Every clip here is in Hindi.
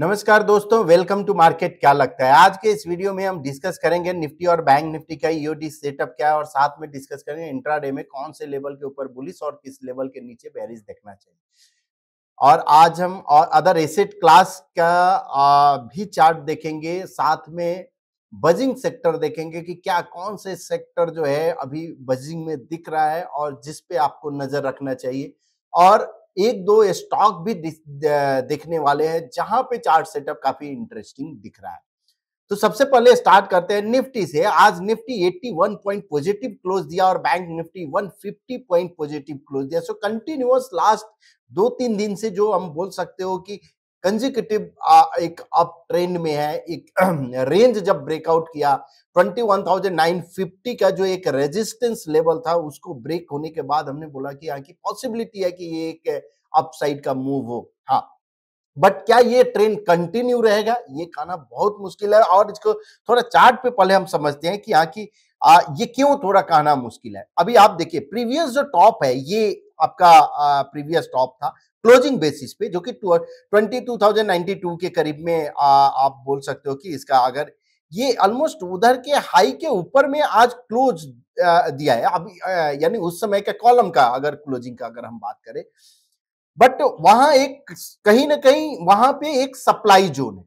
नमस्कार दोस्तों वेलकम टू मार्केट क्या लगता है आज के इस वीडियो में हम डिस्कस करेंगे निफ्टी और बैंक निफ्टी का ईओडी e सेटअप क्या है और साथ में डिस्कस करेंगे इंट्राडे में कौन से लेवल के ऊपर बुलिस और किस लेवल के नीचे बैरिज देखना चाहिए और आज हम और अदर एसेट क्लास का भी चार्ट देखेंगे साथ में बजिंग सेक्टर देखेंगे कि क्या कौन से सेक्टर जो है अभी बजिंग में दिख रहा है और जिस पे आपको नजर रखना चाहिए और एक दो स्टॉक भी देखने वाले हैं जहां पे चार्ट सेटअप काफी इंटरेस्टिंग दिख रहा है तो सबसे पहले स्टार्ट करते हैं निफ्टी से आज निफ्टी 81 पॉइंट पॉजिटिव क्लोज दिया और bank Nifty 150 point positive close दिया सो कंटिन्यूअस लास्ट दो तीन दिन से जो हम बोल सकते हो कि कंजिकटिव एक अप ट्रेंड में है एक रेंज जब ब्रेकआउट किया 21,950 का जो एक रेजिस्टेंस लेवल था उसको ब्रेक होने के बाद हमने बोला कि यहाँ की पॉसिबिलिटी है कि ये एक अपसाइड का मूव हो हाँ बट क्या ये ट्रेंड कंटिन्यू रहेगा ये कहना बहुत मुश्किल है और इसको थोड़ा चार्ट पे पहले हम समझते हैं कि यहाँ की आ, ये क्यों थोड़ा कहना मुश्किल है अभी आप देखिए प्रीवियस जो टॉप है ये आपका प्रीवियस टॉप था क्लोजिंग बेसिस पे जो कि ट्वेंटी टू थाउजेंड टू के करीब में आ, आप बोल सकते हो कि इसका अगर ये ऑलमोस्ट उधर के हाई के ऊपर में आज क्लोज दिया है अभी यानी उस समय के कॉलम का अगर क्लोजिंग का अगर हम बात करें बट वहां एक कहीं ना कहीं वहां पे एक सप्लाई जोन है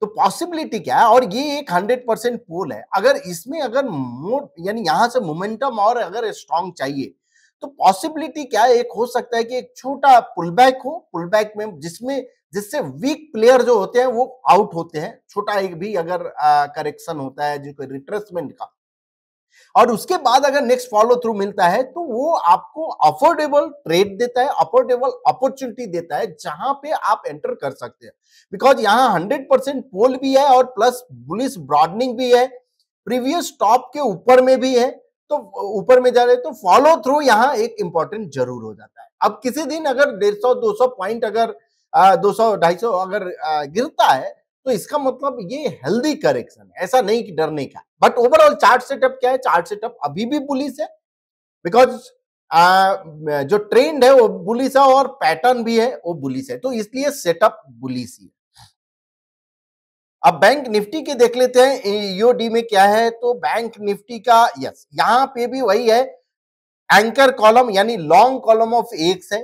तो पॉसिबिलिटी क्या है और ये एक हंड्रेड परसेंट पोल है अगर इसमें अगर मोड यानी यहां से मोमेंटम और अगर स्ट्रांग चाहिए तो पॉसिबिलिटी क्या है एक हो सकता है कि एक छोटा पुलबैक हो पुल बैक में जिसमें जिससे वीक प्लेयर जो होते हैं वो आउट होते हैं छोटा एक भी अगर करेक्शन होता है कोई रिट्रेसमेंट का और उसके बाद अगर नेक्स्ट फॉलो थ्रू मिलता है तो वो आपको अफोर्डेबल ट्रेड देता है अफोर्डेबल अपॉर्चुनिटी देता है जहां पे आप एंटर कर सकते हैं बिकॉज यहाँ हंड्रेड परसेंट पोल भी है और प्लस बुलिस ब्रॉडनिंग भी है प्रीवियस टॉप के ऊपर में भी है तो ऊपर में जा रहे तो फॉलो थ्रू यहाँ एक इंपॉर्टेंट जरूर हो जाता है अब किसी दिन अगर डेढ़ सौ दो सौ पॉइंट अगर दो सौ ढाई सौ अगर गिरता है तो इसका मतलब ये हेल्दी करेक्शन है ऐसा नहीं कि डरने का बट ओवरऑल चार्ट सेटअप क्या है चार्ट सेटअप अभी भी बुलिस है बिकॉज जो ट्रेंड है वो बुलिस है और पैटर्न भी है वो बुलिस है तो इसलिए सेटअप बुलिस ही है अब बैंक निफ्टी के देख लेते हैं ईओडी में क्या है तो बैंक निफ्टी का यस यहां पे भी वही है एंकर कॉलम यानी लॉन्ग कॉलम ऑफ एक्स है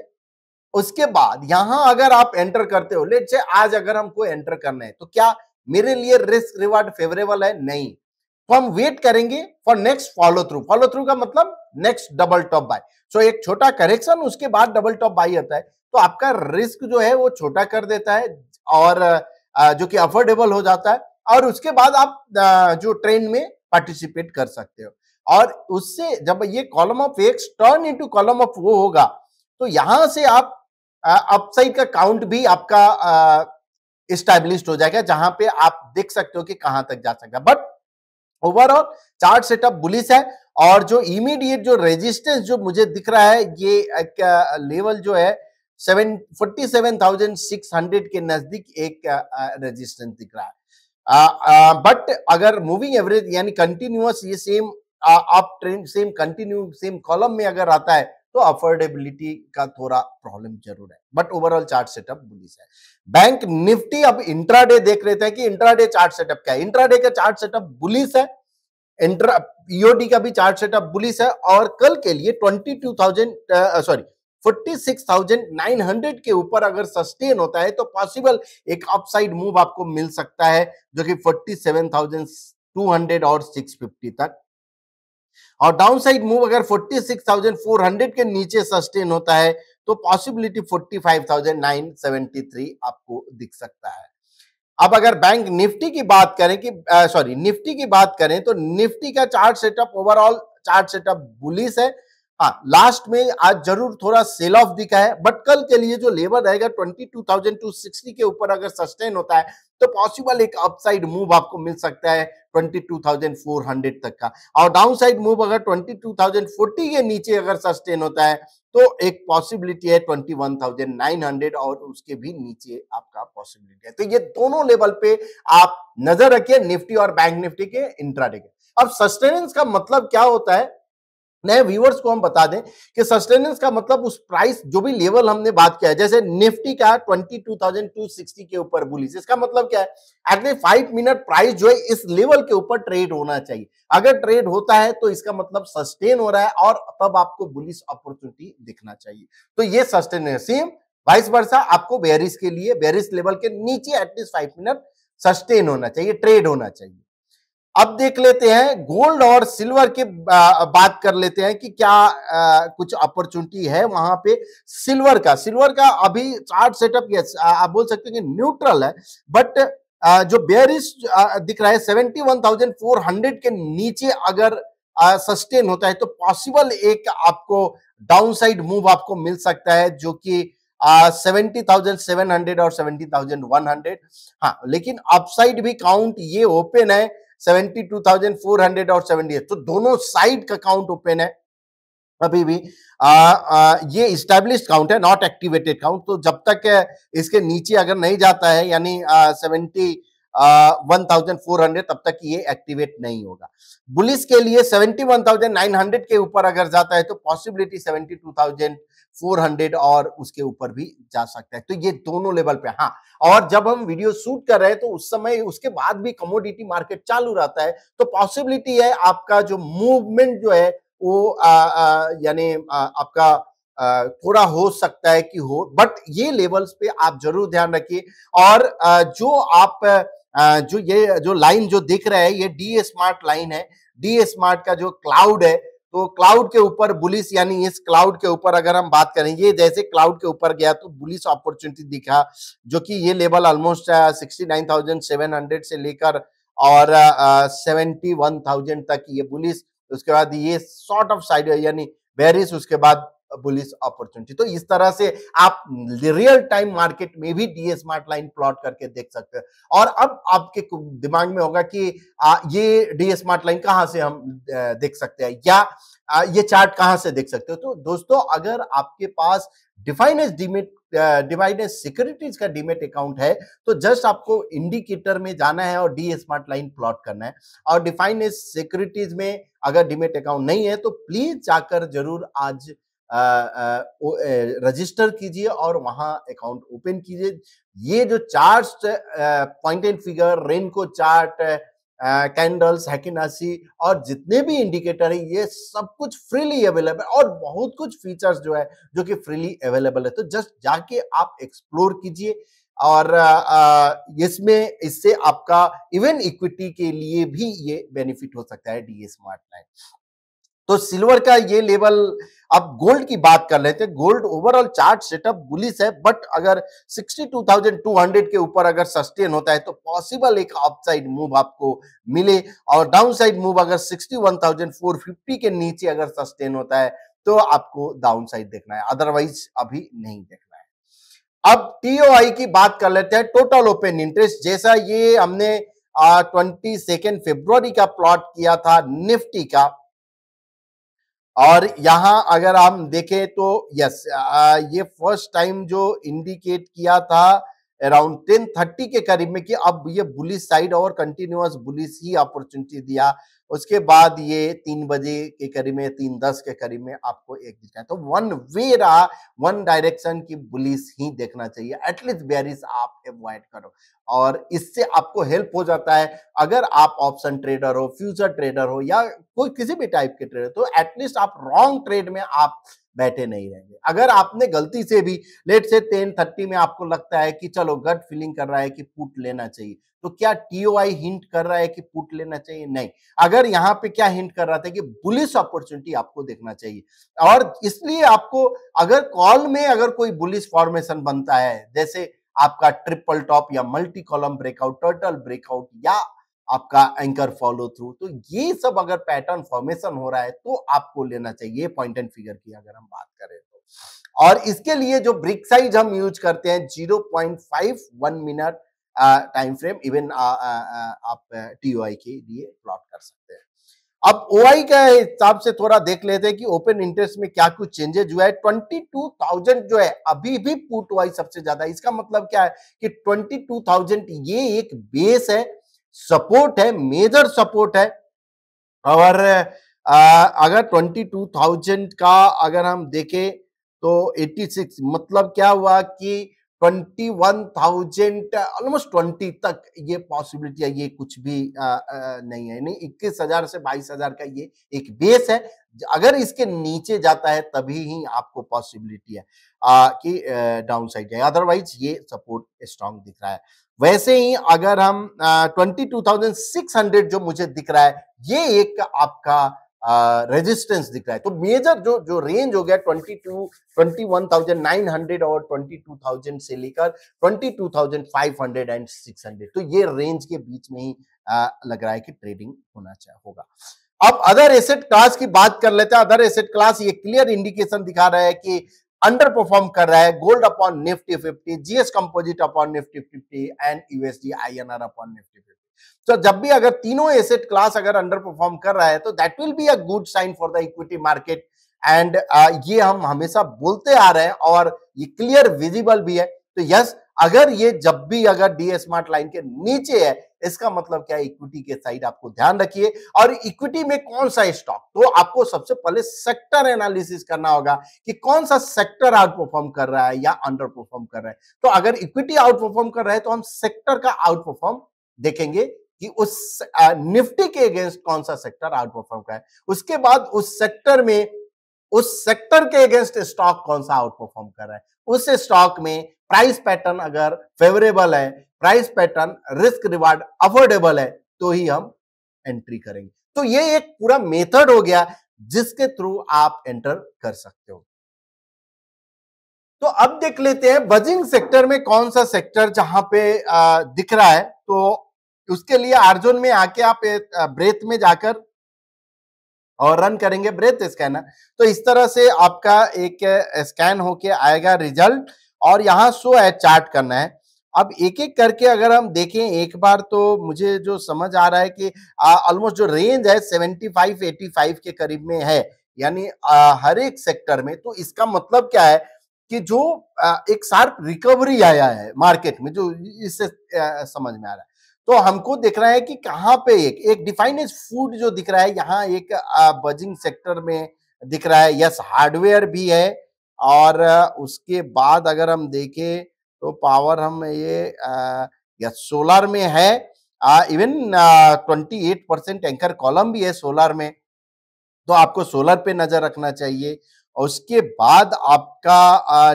उसके बाद यहां अगर आप एंटर करते हो लेट से आज अगर हमको एंटर करना है तो क्या मेरे लिए रिस्क रिवार्ड फेवरेबल है नहीं तो हम वेट करेंगे for next follow through follow through का मतलब next double top buy so एक छोटा करेक्शन उसके बाद डबल टॉप बाय आता है तो आपका रिस्क जो है वो छोटा कर देता है और जो कि अफोर्डेबल हो जाता है और उसके बाद आप जो ट्रेन में पार्टिसिपेट कर सकते हो और उससे जब ये column of X turn into column of O होगा तो यहां से आप अपसाइड का काउंट भी आपका इस्टेब्लिश हो जाएगा जहां पे आप देख सकते हो कि कहां तक जा सकता है but overall chart setup bullish है और जो इमीडिएट जो रेजिस्टेंस जो मुझे दिख रहा है ये एक लेवल जो है 47,600 के नजदीक एक रेजिस्टेंस दिख रहा है बट अगर मूविंग एवरेज यानी कंटिन्यूस ये सेम आप trend same continue same column में अगर आता है तो अफोर्डेबिलिटी का थोड़ा प्रॉब्लम जरूर है but overall chart setup bullish है बैंक निफ्टी अब इंट्राडे देख रहे थे कि इंट्राडे चार्ट सेटअप क्या है इंट्राडे का चार्ट सेटअप बुलिस है इंट्रा ईओडी e का भी चार्ट सेटअप बुलिस है और कल के लिए ट्वेंटी टू थाउजेंड सॉरी 46,900 के ऊपर अगर सस्टेन होता है तो पॉसिबल एक अपसाइड मूव आपको मिल सकता है जो कि 47,200 और 650 तक और डाउनसाइड मूव अगर 46,400 के नीचे सस्टेन होता है तो पॉसिबिलिटी 45,973 आपको दिख सकता है अब अगर बैंक निफ्टी की बात करें कि सॉरी निफ्टी की बात करें तो निफ्टी का chart setup overall chart setup bullish है हाँ लास्ट में आज जरूर थोड़ा सेल ऑफ दिखा है बट कल के लिए जो लेवल रहेगा twenty two thousand two sixty के ऊपर अगर सस्टेन होता है तो पॉसिबल एक अपसाइड मूव आपको मिल सकता है 22,400 तक का और डाउन साइड मूव अगर 22,040 के नीचे अगर सस्टेन होता है तो एक पॉसिबिलिटी है 21,900 और उसके भी नीचे आपका पॉसिबिलिटी है तो ये दोनों लेवल पे आप नजर रखिए निफ्टी और बैंक निफ्टी के इंट्राडे के अब सस्टेनेंस का मतलब क्या होता है नए व्यूवर्स को हम बता दें कि सस्टेनेंस का मतलब उस प्राइस जो भी लेवल हमने बात किया है जैसे निफ्टी का 22,260 के ऊपर बुलिस इसका मतलब क्या है एटलीस्ट फाइव मिनट प्राइस जो है इस लेवल के ऊपर ट्रेड होना चाहिए अगर ट्रेड होता है तो इसका मतलब सस्टेन हो रहा है और तब आपको बुलिस अपॉर्चुनिटी दिखना चाहिए तो ये सस्टेन सेम वाइस वर्षा आपको बेरिस के लिए बेरिस लेवल के नीचे एटलीस्ट फाइव मिनट सस्टेन होना चाहिए ट्रेड होना चाहिए अब देख लेते हैं गोल्ड और सिल्वर की बात कर लेते हैं कि क्या आ, कुछ अपॉर्चुनिटी है वहां पे सिल्वर का सिल्वर का अभी चार्ट सेटअप यस आप बोल सकते हैं कि न्यूट्रल है बट आ, जो बेरिस दिख रहा है seventy one thousand four hundred के नीचे अगर सस्टेन होता है तो पॉसिबल एक आपको डाउनसाइड मूव आपको मिल सकता है जो कि सेवेंटी थाउजेंड सेवन हंड्रेड और सेवेंटी थाउजेंड वन हंड्रेड हाँ लेकिन अपसाइड भी काउंट ये ओपन है 72,400 और 78 तो दोनों साइड का काउंट ओपन है अभी भी आ, आ, ये स्टैब्लिश काउंट है नॉट एक्टिवेटेड काउंट तो जब तक इसके नीचे अगर नहीं जाता है यानी सेवेंटी 1400 तब तक ये एक्टिवेट नहीं होगा बुलिस के लिए 71900 के ऊपर अगर जाता है तो पॉसिबिलिटी 72400 और उसके ऊपर भी जा सकता है तो ये दोनों लेवल पे हाँ और जब हम वीडियो शूट कर रहे हैं तो उस समय उसके बाद भी कमोडिटी मार्केट चालू रहता है तो पॉसिबिलिटी है आपका जो मूवमेंट जो है वो यानी आपका थोड़ा हो सकता है कि हो बट ये लेवल्स पे आप जरूर ध्यान रखिए और जो आप जो ये जो लाइन जो दिख रहा है ये डी स्मार्ट लाइन है डी स्मार्ट का जो क्लाउड है तो क्लाउड के ऊपर बुलिस यानी इस क्लाउड के ऊपर अगर हम बात करें ये जैसे क्लाउड के ऊपर गया तो बुलिस अपॉर्चुनिटी दिखा जो कि ये level almost sixty nine thousand seven hundred से लेकर और सेवेंटी वन थाउजेंड तक ये बुलिस उसके बाद ये शॉर्ट ऑफ साइड यानी बेरिस उसके बाद बुलिस अपॉर्चुनिटी तो इस तरह से आप रियल टाइम मार्केट में भी डी स्मार्ट लाइन प्लॉट करके देख सकते हैं और अब आपके दिमाग में होगा कि ये डी स्मार्ट लाइन कहाँ से हम देख सकते हैं या ये चार्ट कहाँ से देख सकते हो तो दोस्तों अगर आपके पास डिफाइनेस डिमिट डिवाइडेड डिवाइड सिक्योरिटीज का डीमेट अकाउंट है तो जस्ट आपको इंडिकेटर में जाना है और डी स्मार्ट लाइन प्लॉट करना है और डिफाइनेस सिक्योरिटीज में अगर डीमेट अकाउंट नहीं है तो प्लीज जाकर जरूर आज रजिस्टर कीजिए और वहां अकाउंट ओपन कीजिए ये जो chart point and figure renko chart candles heikin ashi और जितने भी इंडिकेटर है ये सब कुछ फ्रीली अवेलेबल और बहुत कुछ फीचर्स जो है जो कि फ्रीली अवेलेबल है तो जस्ट जाके आप एक्सप्लोर कीजिए और इसमें इससे आपका इवन इक्विटी के लिए भी ये बेनिफिट हो सकता है डीए स्मार्ट लाइन तो सिल्वर का ये लेवल अब गोल्ड की बात कर लेते हैं gold overall chart setup bullish है बट अगर 62,200 के ऊपर अगर सस्टेन होता है तो पॉसिबल एक अपसाइड मूव आपको मिले और डाउनसाइड मूव अगर 61,450 के नीचे अगर सस्टेन होता है तो आपको डाउनसाइड देखना है अदरवाइज अभी नहीं देखना अब टीओआई की बात कर लेते हैं टोटल ओपन इंटरेस्ट जैसा ये हमने ट्वेंटी सेकेंड फेब्रुवरी का प्लॉट किया था निफ्टी का और यहाँ अगर हम देखें तो यस ये फर्स्ट टाइम जो इंडिकेट किया था अराउंड टेन थर्टी के करीब में कि अब ये बुलिस साइड और कंटिन्यूस बुलिस ही अपॉर्चुनिटी दिया उसके बाद ये तीन बजे के करीब में तीन दस के करीब में आपको एक दिखता तो वन वे रहा वन डायरेक्शन की बुलिस ही देखना चाहिए एटलीस्ट बेरिस आप एवॉइड करो और इससे आपको हेल्प हो जाता है अगर आप ऑप्शन ट्रेडर हो फ्यूचर ट्रेडर हो या कोई किसी भी टाइप के ट्रेडर तो एटलीस्ट आप रॉन्ग ट्रेड में आप बैठे नहीं रहेंगे अगर आपने गलती से भी लेट से टेन थर्टी में आपको लगता है कि चलो गट फीलिंग कर रहा है कि पुट लेना चाहिए तो क्या टीओआई हिंट कर रहा है कि पुट लेना चाहिए नहीं अगर यहाँ पे क्या हिंट कर रहा था कि बुलिस अपॉर्चुनिटी आपको देखना चाहिए और इसलिए आपको अगर कॉल में अगर कोई बुलिस फॉर्मेशन बनता है जैसे आपका ट्रिपल टॉप या multi column breakout turtle breakout या आपका एंकर फॉलो थ्रू तो ये सब अगर पैटर्न फॉर्मेशन हो रहा है तो आपको लेना चाहिए पॉइंट एंड फिगर की अगर हम बात करें तो और इसके लिए जो ब्रिक साइज हम यूज करते हैं zero point five one minute time frame even आप टी के लिए प्लॉट कर सकते हैं अब ओ के हिसाब से थोड़ा देख लेते हैं कि ओपन इंटरेस्ट में क्या कुछ चेंजेज हुआ है थाउजेंड जो है अभी भी पुट वाई सबसे ज्यादा इसका मतलब क्या है कि ट्वेंटी टू थाउजेंड ये एक बेस है सपोर्ट है मेजर सपोर्ट है और आ, अगर थाउजेंड का अगर हम देखें तो 86 मतलब क्या हुआ कि ट्वेंटी ऑलमोस्ट 20 तक ये पॉसिबिलिटी है ये कुछ भी आ, आ, नहीं है नहीं हजार से हजार का ये एक बेस है अगर इसके नीचे जाता है तभी ही आपको पॉसिबिलिटी है आ, कि डाउन साइड है अदरवाइज ये सपोर्ट स्ट्रांग दिख रहा है वैसे ही अगर हम twenty two thousand six hundred जो मुझे दिख रहा है ये एक आपका रेजिस्टेंस दिख रहा है तो मेजर जो जो रेंज हो गया 22 21,900 और 22,000 से लेकर 22,500 एंड 600 तो ये रेंज के बीच में ही आ, लग रहा है कि ट्रेडिंग होना चाहिए होगा अब अदर एसेट क्लास की बात कर लेते हैं अदर एसेट क्लास ये क्लियर इंडिकेशन दिखा रहा है कि अंडर परफॉर्म कर रहा है gold upon Nifty fifty GS composite upon Nifty fifty and USD I upon Nifty fifty तो जब भी अगर तीनों एसेट क्लास अगर अंडर परफॉर्म कर रहा है तो that will be a good sign for the equity market and ये हम हमेशा बोलते आ रहे हैं और ये क्लियर विजिबल भी है तो यस अगर ये जब भी अगर डी स्मार्ट लाइन के नीचे है इसका मतलब क्या है इक्विटी के साइड आपको ध्यान रखिए और इक्विटी में कौन सा स्टॉक तो आपको सबसे पहले सेक्टर एनालिसिस करना होगा कि कौन सा सेक्टर आउट परफॉर्म कर रहा है या अंडर परफॉर्म कर रहा है तो अगर इक्विटी आउट परफॉर्म कर रहा है तो हम सेक्टर का आउट परफॉर्म देखेंगे कि उस निफ्टी के अगेंस्ट कौन सा सेक्टर आउट परफॉर्म कर उसके बाद उस सेक्टर में उस सेक्टर के अगेंस्ट स्टॉक कौन सा आउट परफॉर्म कर रहा है उस स्टॉक में प्राइस पैटर्न अगर फेवरेबल है price pattern risk reward affordable है तो ही हम एंट्री करेंगे तो ये एक पूरा मेथड हो गया जिसके थ्रू आप एंटर कर सकते हो तो अब देख लेते हैं बजिंग सेक्टर में कौन सा सेक्टर जहां पे आ, दिख रहा है तो उसके लिए आर्जोन में आके आप ब्रेथ में जाकर और रन करेंगे ब्रेथ स्कैनर तो इस तरह से आपका एक स्कैन होके आएगा रिजल्ट और यहाँ शो है चार्ट करना है अब एक एक करके अगर हम देखें एक बार तो मुझे जो समझ आ रहा है कि ऑलमोस्ट जो रेंज है 75 85 के करीब में है यानी हर एक सेक्टर में तो इसका मतलब क्या है कि जो आ, एक शार्प रिकवरी आया है मार्केट में जो इससे समझ में आ रहा है तो हमको दिख रहा है कि कहाँ पे एक एक डिफाइन फूड जो दिख रहा है यहाँ एक बजिंग सेक्टर में दिख रहा है यस हार्डवेयर भी है और उसके बाद अगर हम देखें तो पावर हम ये यस सोलर में है even twenty eight percent anchor column भी है सोलर में तो आपको सोलर पे नजर रखना चाहिए और उसके बाद आपका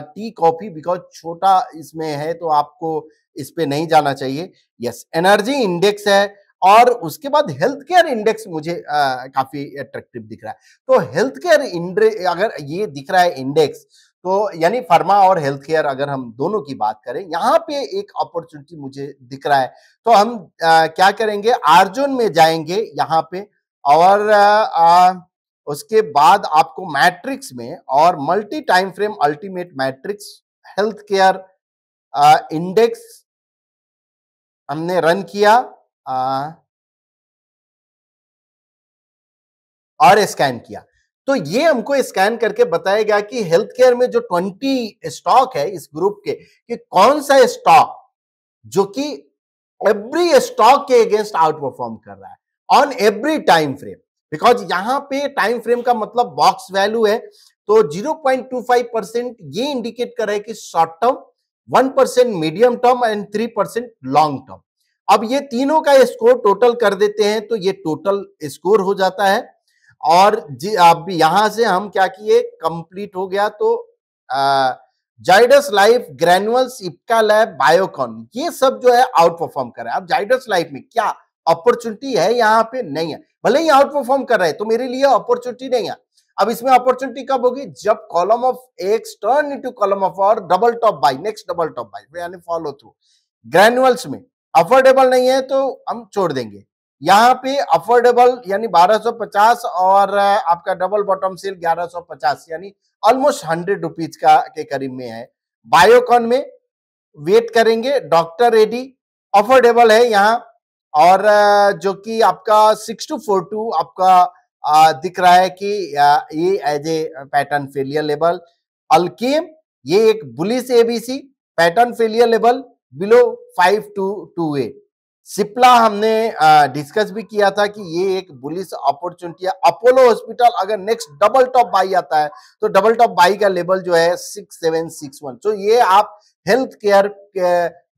टी कॉफी बिकॉज छोटा इसमें है तो आपको इस पे नहीं जाना चाहिए यस एनर्जी इंडेक्स है और उसके बाद हेल्थ केयर इंडेक्स मुझे आ, काफी अट्रैक्टिव दिख रहा है तो हेल्थ केयर अगर ये दिख रहा है इंडेक्स तो यानी फार्मा और हेल्थ केयर अगर हम दोनों की बात करें यहाँ पे एक अपॉर्चुनिटी मुझे दिख रहा है तो हम आ, क्या करेंगे आर्जुन में जाएंगे यहाँ पे और आ, आ, उसके बाद आपको मैट्रिक्स में और multi time frame ultimate matrix health care index हमने रन किया आ, और स्कैन किया तो ये हमको स्कैन करके बताया गया कि हेल्थ केयर में जो 20 स्टॉक है इस ग्रुप के कि कौन सा स्टॉक जो कि एवरी स्टॉक के अगेंस्ट आउट परफॉर्म कर रहा है on every time frame because यहां पे टाइम फ्रेम का मतलब बॉक्स वैल्यू है तो 0.25 परसेंट ये इंडिकेट कर रहा है कि short term 1 percent medium term and 3 percent long term अब ये तीनों का स्कोर टोटल कर देते हैं तो ये टोटल स्कोर हो जाता है और जी अब यहां से हम क्या किए कंप्लीट हो गया तो Zydus life Granules Ipca lab Biocon ये सब जो है आउट परफॉर्म कर रहा है अब जाइडस लाइफ में क्या अपॉर्चुनिटी है यहाँ पे नहीं है भले ही आउट परफॉर्म कर रहे हैं तो मेरे लिए अपॉर्चुनिटी नहीं है अब इसमें अपॉर्चुनिटी कब होगी जब column of X turn into column of और double top buy next double top buy यानी फॉलो थ्रू ग्रेनुअल्स में अफोर्डेबल नहीं है तो हम छोड़ देंगे यहाँ पे अफोर्डेबल यानी 1250 और आपका डबल बॉटम सेल 1150 यानी ऑलमोस्ट हंड्रेड रुपीज का के करीब में है बायोकॉन में वेट करेंगे डॉक्टर रेडी अफोर्डेबल है यहाँ और जो कि आपका सिक्स टू फोर टू आपका दिख रहा है कि ये as a pattern failure level Alkem ये एक bullish ABC pattern failure level below five two two A Cipla हमने डिस्कस भी किया था कि ये एक बुलिस अपॉर्चुनिटी है अपोलो हॉस्पिटल अगर नेक्स्ट डबल टॉप बाई आता है तो डबल टॉप बाई का लेवल जो है सिक्स सेवन सिक्स वन तो ये आप हेल्थ केयर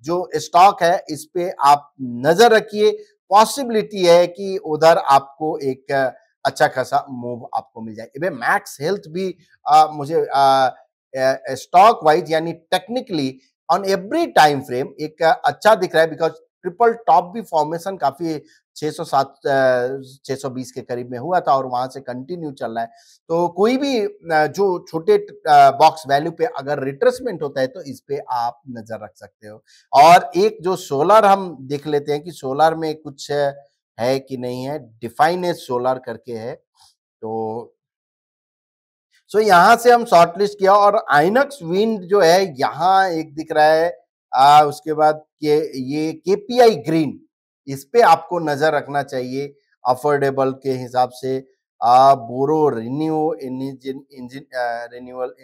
जो स्टॉक है इस पे आप नजर रखिए पॉसिबिलिटी है कि उधर आपको एक अच्छा खासा मूव आपको मिल जाए मैक्स हेल्थ भी आ, मुझे स्टॉक वाइज यानी technically on every time frame एक अच्छा दिख रहा है बिकॉज ट्रिपल टॉप भी फॉर्मेशन काफी 607 620 के करीब में हुआ था और वहां से कंटिन्यू चल रहा है तो कोई भी जो छोटे बॉक्स वैल्यू पे अगर रिट्रेसमेंट होता है तो इस पे आप नजर रख सकते हो और एक जो सोलर हम देख लेते हैं कि सोलर में कुछ है कि नहीं है डिफाइन एज सोलर करके है तो सो यहां से हम शॉर्टलिस्ट किया और आइनक्स विंड जो है यहाँ एक दिख रहा है आ, उसके बाद के ये केपीआई ग्रीन इस पे आपको नजर रखना चाहिए अफोर्डेबल के हिसाब से आ, बोरो renew engine engine renewal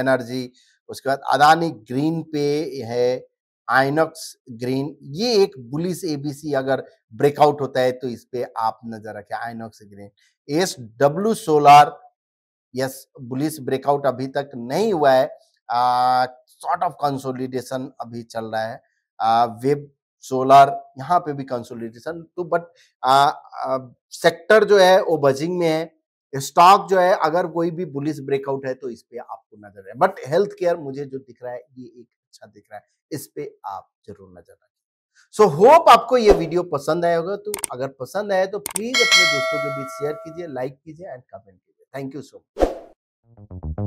energy उसके बाद अदानी ग्रीन पे है आइनॉक्स ग्रीन ये एक बुलिस एबीसी अगर ब्रेकआउट होता है तो इस पे आप नजर रखें Inox green S W solar yes bullish breakout अभी तक नहीं हुआ है सॉर्ट ऑफ कंसोलिडेशन अभी चल रहा है वेब सोलर यहाँ पे भी कंसोलिडेशन तो बट सेक्टर जो है वो बजिंग में है स्टॉक जो है अगर कोई भी बुलिस ब्रेकआउट है तो इस पे आपको नजर है बट हेल्थ केयर मुझे जो दिख रहा है ये एक अच्छा दिख रहा है इस पे आप जरूर नजर रखें सो so, होप आपको ये वीडियो पसंद आया होगा तो अगर पसंद आया तो प्लीज अपने दोस्तों के बीच शेयर कीजिए लाइक कीजिए एंड कमेंट कीजिए थैंक यू सो मच